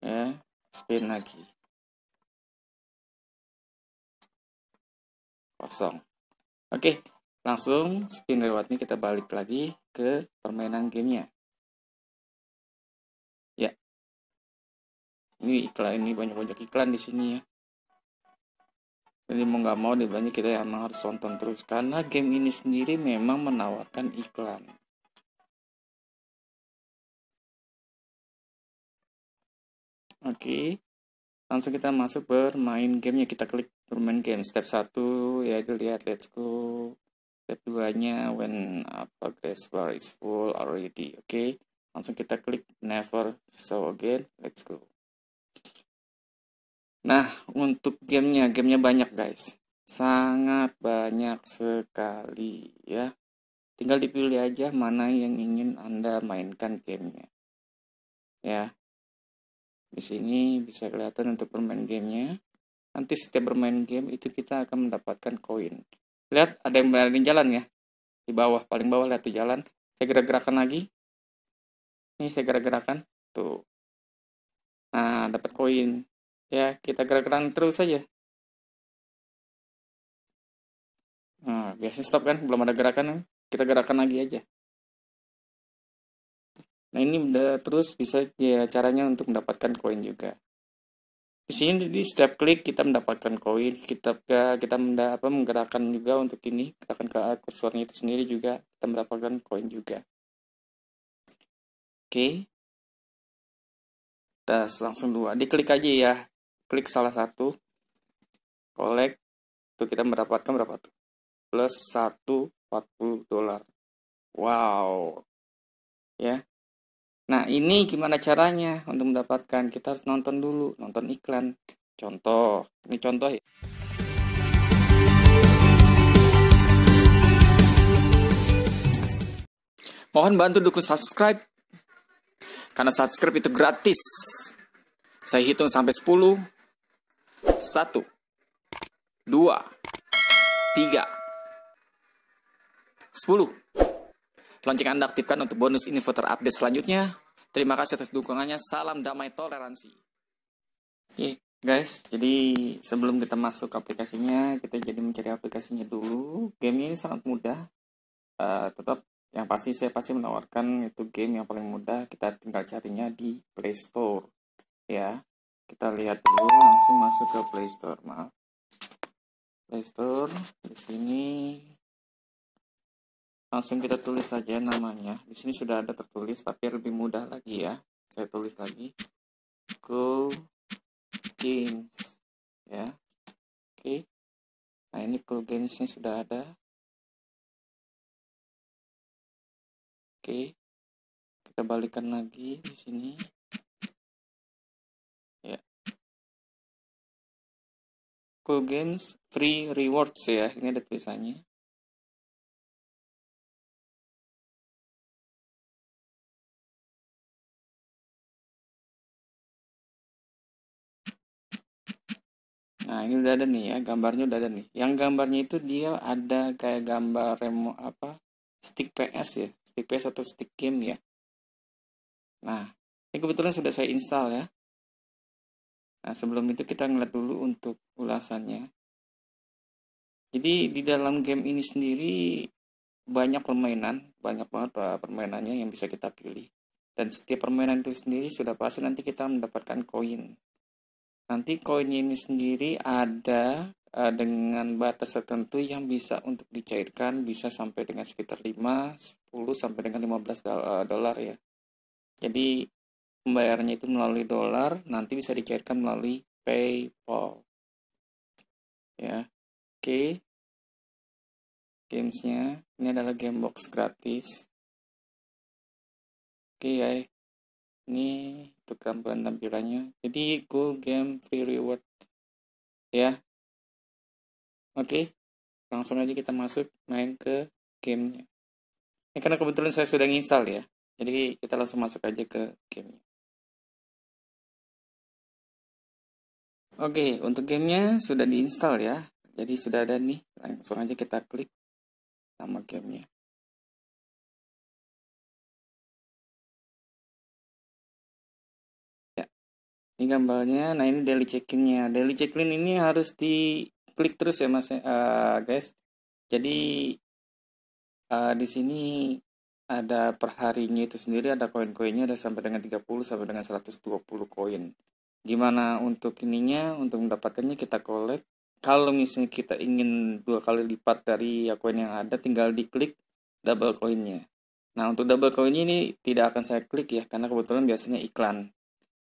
ya spin lagi kosong oke langsung spin lewatnya kita balik lagi ke permainan gamenya ya ini iklan ini banyak-banyak iklan di sini ya jadi mau nggak mau dibanyak kita emang harus tonton terus karena game ini sendiri memang menawarkan iklan Oke. Langsung kita masuk bermain gamenya. Kita klik bermain game. Step 1 yaitu lihat let's go. Step 2-nya when apa bar is full already. Oke. Okay. Langsung kita klik never so again. Let's go. Nah, untuk gamenya, gamenya banyak guys. Sangat banyak sekali ya. Tinggal dipilih aja mana yang ingin Anda mainkan gamenya ya di sini bisa kelihatan untuk bermain gamenya. Nanti setiap bermain game itu kita akan mendapatkan koin. Lihat ada yang berada di jalan ya. Di bawah, paling bawah lihat di jalan. Saya gerak-gerakan lagi. Ini saya gerak-gerakan. Tuh. Nah, dapat koin. Ya, kita gerak-gerakan terus saja. Nah, biasanya stop kan, belum ada gerakan. Kan? Kita gerakan lagi aja. Nah ini terus bisa ya, caranya untuk mendapatkan koin juga. Di sini di setiap klik kita mendapatkan koin, kita ke kita mendap, menggerakkan juga untuk ini, akan ke kursornya itu sendiri juga kita mendapatkan koin juga. Oke. Kita langsung dua, diklik aja ya. Klik salah satu. Collect tuh kita mendapatkan berapa tuh? Plus empat puluh dolar. Wow. Ya. Nah, ini gimana caranya untuk mendapatkan? Kita harus nonton dulu, nonton iklan. Contoh, ini contoh ya. Mohon bantu dukung subscribe. Karena subscribe itu gratis. Saya hitung sampai 10. 1 2 3 10 Lonceng Anda aktifkan untuk bonus info terupdate selanjutnya. Terima kasih atas dukungannya. Salam damai toleransi. Oke, okay, guys. Jadi sebelum kita masuk aplikasinya, kita jadi mencari aplikasinya dulu. Game ini sangat mudah. Uh, tetap yang pasti saya pasti menawarkan itu game yang paling mudah. Kita tinggal carinya di Play Store. Ya. Kita lihat dulu langsung masuk ke Play Store. Maaf. Play Store di sini langsung kita tulis saja namanya di sini sudah ada tertulis tapi lebih mudah lagi ya saya tulis lagi go games ya oke nah ini go gamesnya sudah ada oke kita balikan lagi di sini ya cool games free rewards ya ini ada tulisannya Nah, ini udah ada nih ya, gambarnya udah ada nih. Yang gambarnya itu dia ada kayak gambar remo apa? Stick PS ya, stick PS atau stick game ya. Nah, ini kebetulan sudah saya install ya. Nah, sebelum itu kita ngeliat dulu untuk ulasannya. Jadi di dalam game ini sendiri banyak permainan, banyak banget eh, permainannya yang bisa kita pilih. Dan setiap permainan itu sendiri sudah pasti nanti kita mendapatkan koin Nanti koin ini sendiri ada uh, dengan batas tertentu yang bisa untuk dicairkan bisa sampai dengan sekitar 5, 10 sampai dengan 15 eh, dolar ya. Jadi pembayarannya itu melalui dolar, nanti bisa dicairkan melalui PayPal. Ya. Oke. Okay. Gamesnya ini adalah game box gratis. Oke okay, ya. Ini untuk gambaran tampilannya jadi go game free reward ya oke okay. langsung aja kita masuk main ke gamenya ini karena kebetulan saya sudah install ya jadi kita langsung masuk aja ke gamenya oke okay, untuk gamenya sudah diinstal ya jadi sudah ada nih langsung aja kita klik nama gamenya ini gambarnya nah ini daily check-innya daily check-in ini harus di klik terus ya mas uh, guys jadi uh, di sini ada perharinya itu sendiri ada koin-koinnya ada sampai dengan 30 sampai dengan 120 koin gimana untuk ininya untuk mendapatkannya kita collect kalau misalnya kita ingin dua kali lipat dari koin yang ada tinggal diklik double koinnya nah untuk double koinnya ini tidak akan saya klik ya karena kebetulan biasanya iklan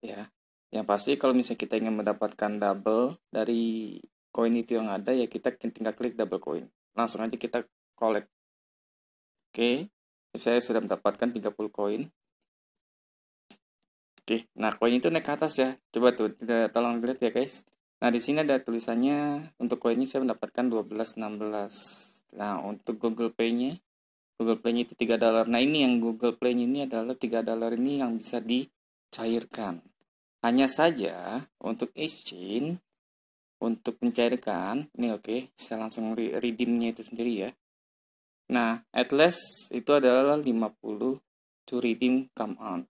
ya yang pasti kalau misalnya kita ingin mendapatkan double dari koin itu yang ada ya kita tinggal klik double koin. Langsung aja kita collect. Oke, saya sudah mendapatkan 30 koin. Oke, nah koin itu naik ke atas ya. Coba tuh, tolong lihat ya guys. Nah, di sini ada tulisannya untuk koinnya saya mendapatkan 16 Nah, untuk Google Pay-nya, Google play itu 3 dolar. Nah, ini yang Google play ini adalah 3 dolar ini yang bisa dicairkan. Hanya saja untuk exchange untuk mencairkan ini oke okay, saya langsung redeemnya itu sendiri ya nah at least itu adalah 50 to redeem come on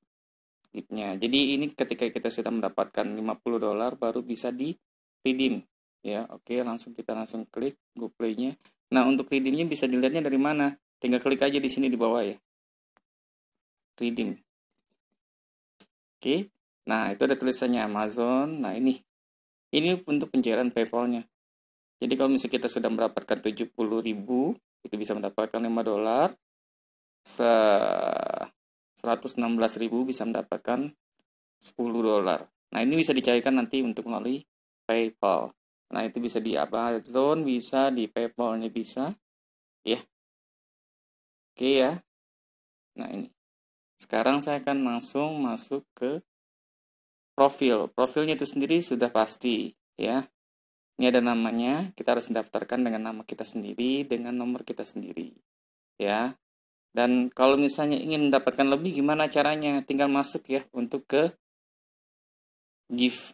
tipnya jadi ini ketika kita sudah mendapatkan 50 dolar baru bisa di redeem ya oke okay, langsung kita langsung klik go play-nya nah untuk redeemnya bisa dilihatnya dari mana tinggal klik aja di sini di bawah ya redeem oke okay. Nah, itu ada tulisannya Amazon. Nah, ini ini untuk pencairan PayPal-nya. Jadi kalau misalnya kita sudah mendapatkan 70 ribu, itu bisa mendapatkan 5 dolar. Se 116 ribu bisa mendapatkan 10 dolar. Nah, ini bisa dicarikan nanti untuk melalui PayPal. Nah, itu bisa di Amazon, bisa di PayPal-nya bisa. Ya. Yeah. Oke okay, ya. Nah, ini. Sekarang saya akan langsung masuk ke profil. Profilnya itu sendiri sudah pasti ya. Ini ada namanya, kita harus mendaftarkan dengan nama kita sendiri, dengan nomor kita sendiri. Ya. Dan kalau misalnya ingin mendapatkan lebih gimana caranya? Tinggal masuk ya untuk ke GIF.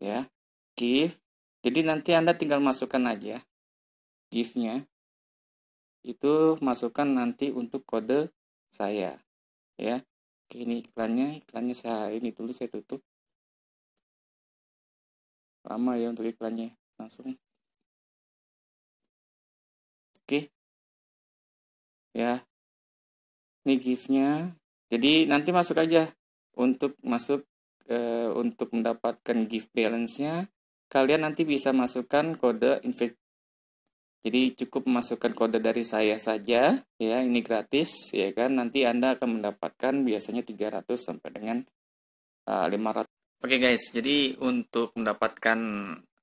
Ya, GIF. Jadi nanti Anda tinggal masukkan aja GIF-nya. Itu masukkan nanti untuk kode saya. Ya, oke ini iklannya iklannya saya ini dulu saya tutup lama ya untuk iklannya langsung oke ya ini giftnya jadi nanti masuk aja untuk masuk e, untuk mendapatkan gift balance nya kalian nanti bisa masukkan kode invite jadi cukup memasukkan kode dari saya saja, ya ini gratis, ya kan. Nanti Anda akan mendapatkan biasanya 300 sampai dengan uh, eh, 500. Oke guys, jadi untuk mendapatkan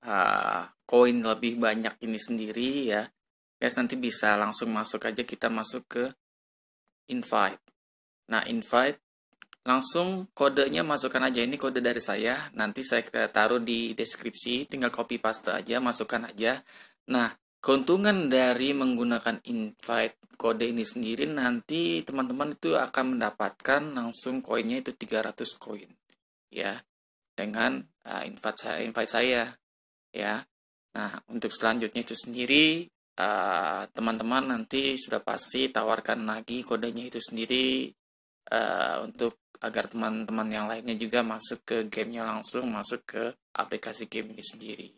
eh, koin uh, lebih banyak ini sendiri ya, guys nanti bisa langsung masuk aja kita masuk ke invite. Nah invite langsung kodenya masukkan aja ini kode dari saya nanti saya taruh di deskripsi tinggal copy paste aja masukkan aja nah keuntungan dari menggunakan invite kode ini sendiri nanti teman-teman itu akan mendapatkan langsung koinnya itu 300 koin ya dengan uh, invite saya invite saya ya nah untuk selanjutnya itu sendiri ah, teman-teman uh, nanti sudah pasti tawarkan lagi kodenya itu sendiri uh, untuk agar teman-teman yang lainnya juga masuk ke gamenya langsung masuk ke aplikasi game ini sendiri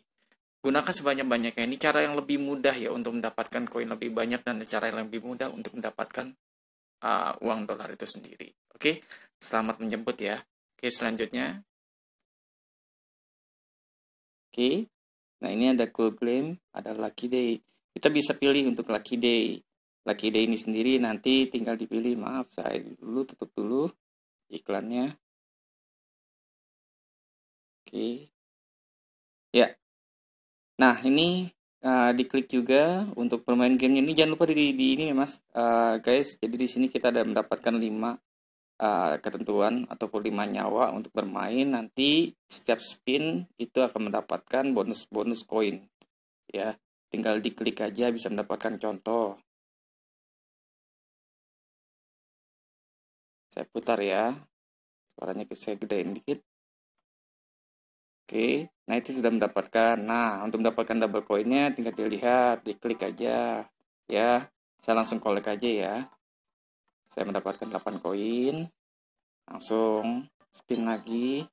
gunakan sebanyak-banyaknya ini cara yang lebih mudah ya untuk mendapatkan koin lebih banyak dan cara yang lebih mudah untuk mendapatkan uh, uang dolar itu sendiri oke okay? selamat menjemput ya oke okay, selanjutnya oke okay. nah ini ada cool claim ada lucky day kita bisa pilih untuk lucky day lucky day ini sendiri nanti tinggal dipilih maaf saya dulu tutup dulu iklannya oke okay. Nah, ini uh, diklik juga untuk bermain gamenya. Ini jangan lupa di, di ini ya, Mas. Uh, guys, jadi di sini kita ada mendapatkan 5 uh, eh, ketentuan ataupun 5 nyawa untuk bermain. Nanti setiap spin itu akan mendapatkan bonus-bonus koin. Ya, tinggal diklik aja bisa mendapatkan contoh. Saya putar ya. Suaranya saya gedein dikit. Oke, nah itu sudah mendapatkan. Nah, untuk mendapatkan double koinnya tinggal dilihat, diklik aja ya. Saya langsung kolek aja ya. Saya mendapatkan 8 koin. Langsung spin lagi.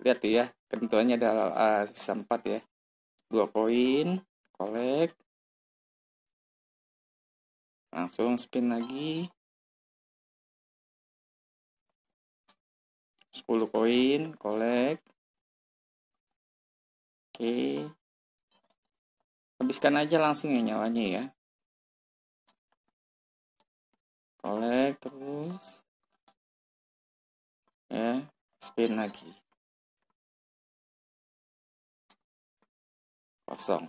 Lihat ya, ketentuannya adalah eh, uh, sisa ya. 2 koin, kolek. Langsung spin lagi. 10 koin, kolek Oke. Habiskan aja langsung ya nyawanya ya. Kolek terus. Ya, spin lagi. Kosong.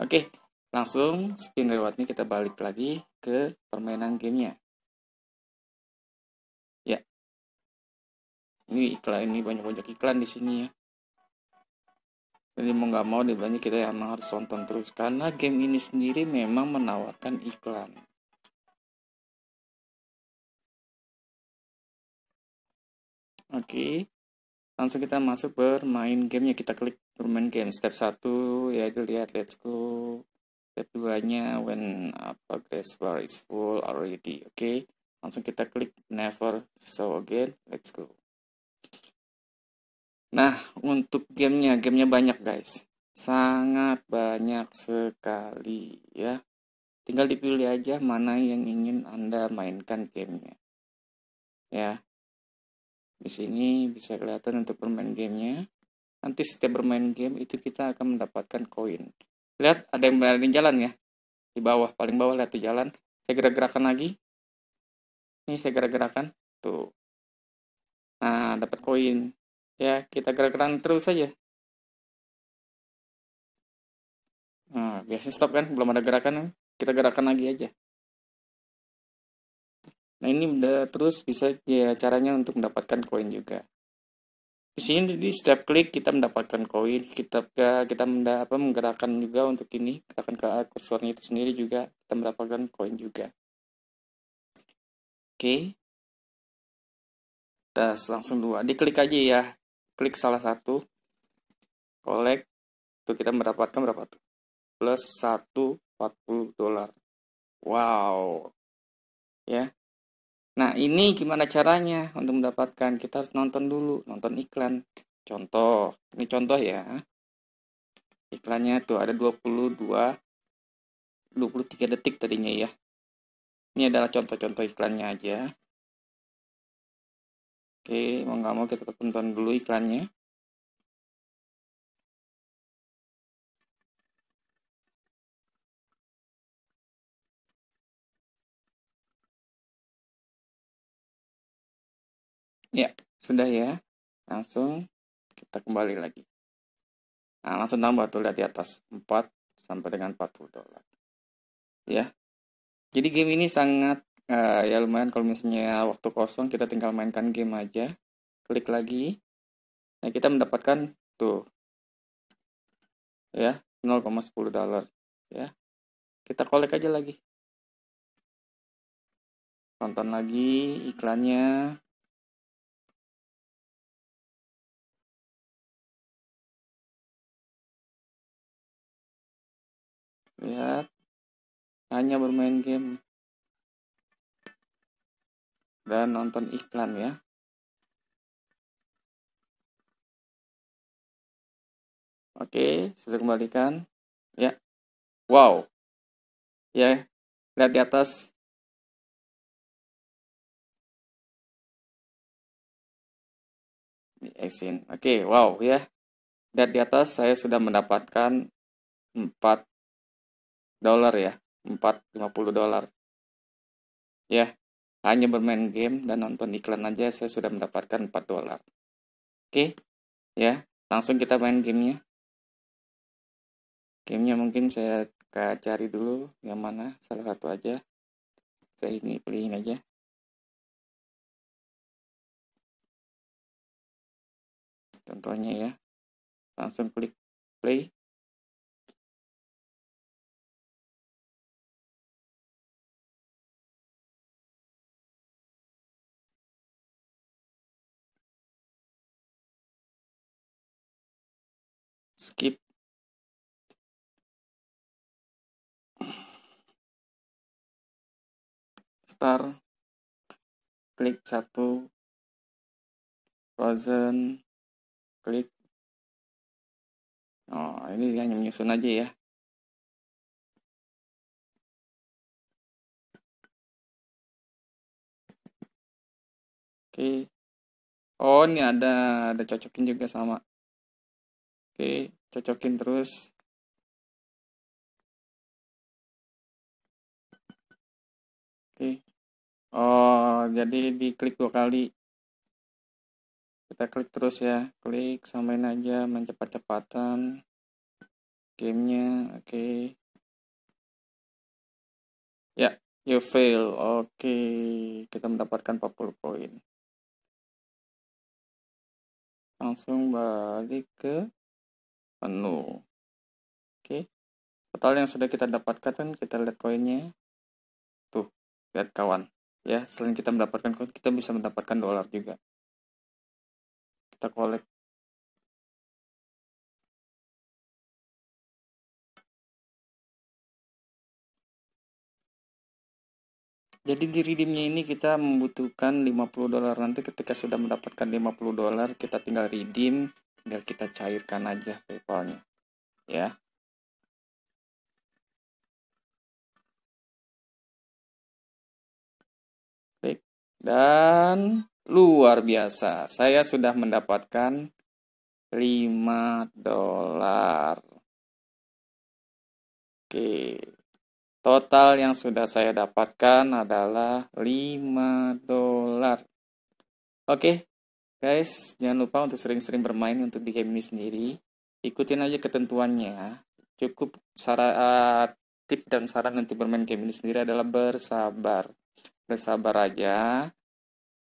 Oke, langsung spin rewardnya kita balik lagi ke permainan gamenya. Ya. Ini iklan ini banyak-banyak iklan di sini ya jadi mau nggak mau dibanyak kita emang harus tonton terus karena game ini sendiri memang menawarkan iklan oke langsung kita masuk bermain gamenya kita klik bermain game step 1 ya itu lihat let's go step 2 nya when apa grace bar is full already oke okay. langsung kita klik never so again let's go Nah, untuk gamenya, gamenya banyak guys. Sangat banyak sekali ya. Tinggal dipilih aja mana yang ingin Anda mainkan gamenya. Ya. Di sini bisa kelihatan untuk bermain gamenya. Nanti setiap bermain game itu kita akan mendapatkan koin. Lihat ada yang berada di jalan ya. Di bawah, paling bawah lihat di jalan. Saya gerak-gerakan lagi. Ini saya gerak-gerakan. Tuh. Nah, dapat koin ya kita gerak-gerakan terus saja nah, biasanya stop kan belum ada gerakan kan? kita gerakan lagi aja nah ini udah terus bisa ya caranya untuk mendapatkan koin juga di sini jadi setiap klik kita mendapatkan koin kita ya, kita mendapat menggerakkan juga untuk ini akan ke kursornya itu sendiri juga kita mendapatkan koin juga oke okay. kita langsung dua diklik aja ya klik salah satu collect itu kita mendapatkan berapa tuh plus 140 dolar wow ya nah ini gimana caranya untuk mendapatkan kita harus nonton dulu nonton iklan contoh ini contoh ya iklannya tuh ada 22 23 detik tadinya ya ini adalah contoh-contoh iklannya aja Oke, mau nggak mau kita tonton dulu iklannya. Ya, sudah ya. Langsung kita kembali lagi. Nah, langsung tambah tuh lihat di atas 4 sampai dengan 40 dolar. Ya. Jadi game ini sangat uh, ya lumayan kalau misalnya waktu kosong kita tinggal mainkan game aja klik lagi nah kita mendapatkan tuh ya 0,10 dollar ya kita kolek aja lagi tonton lagi iklannya lihat hanya bermain game dan nonton iklan ya. Oke, sudah kembalikan. Ya. Wow. Ya, lihat di atas. Di action. Oke, wow ya. Lihat di atas saya sudah mendapatkan empat dolar ya. empat 450 dolar. Ya. Hanya bermain game dan nonton iklan aja saya sudah mendapatkan 4 dolar. Oke, ya langsung kita main gamenya. Gamenya mungkin saya cari dulu yang mana salah satu aja. Saya ini pilihin aja. Contohnya ya, langsung klik play. skip start klik satu frozen klik oh ini hanya menyusun aja ya oke okay. oh ini ada ada cocokin juga sama oke okay cocokin terus oke oh jadi diklik dua kali kita klik terus ya klik samain aja mencepat-cepatan gamenya oke ya you fail oke kita mendapatkan 40 poin langsung balik ke penuh. Oke. Total yang sudah kita dapatkan kan kita lihat koinnya. Tuh, lihat kawan. Ya, selain kita mendapatkan koin, kita bisa mendapatkan dolar juga. Kita collect Jadi di redeemnya ini kita membutuhkan 50 dolar nanti ketika sudah mendapatkan 50 dolar kita tinggal redeem tinggal kita cairkan aja PayPalnya ya klik dan luar biasa saya sudah mendapatkan 5 dolar oke total yang sudah saya dapatkan adalah 5 dolar oke Guys, jangan lupa untuk sering-sering bermain untuk di game ini sendiri. Ikutin aja ketentuannya. Cukup syarat uh, eh, tip dan saran untuk bermain game ini sendiri adalah bersabar. Bersabar aja.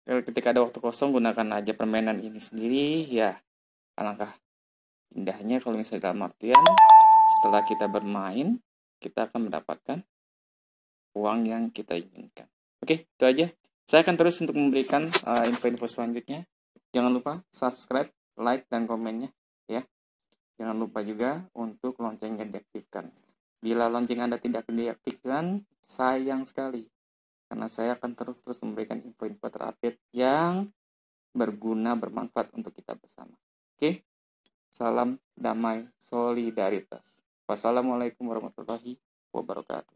Ketika ada waktu kosong gunakan aja permainan ini sendiri ya. Alangkah indahnya kalau misalnya dalam artian setelah kita bermain kita akan mendapatkan uang yang kita inginkan. Oke, itu aja. Saya akan terus untuk memberikan eh, info-info uh, info -info selanjutnya. Jangan lupa subscribe, like, dan komennya ya. Jangan lupa juga untuk loncengnya diaktifkan. Bila lonceng Anda tidak diaktifkan, sayang sekali. Karena saya akan terus-terus memberikan info-info terupdate yang berguna, bermanfaat untuk kita bersama. Oke, salam damai solidaritas. Wassalamualaikum warahmatullahi wabarakatuh.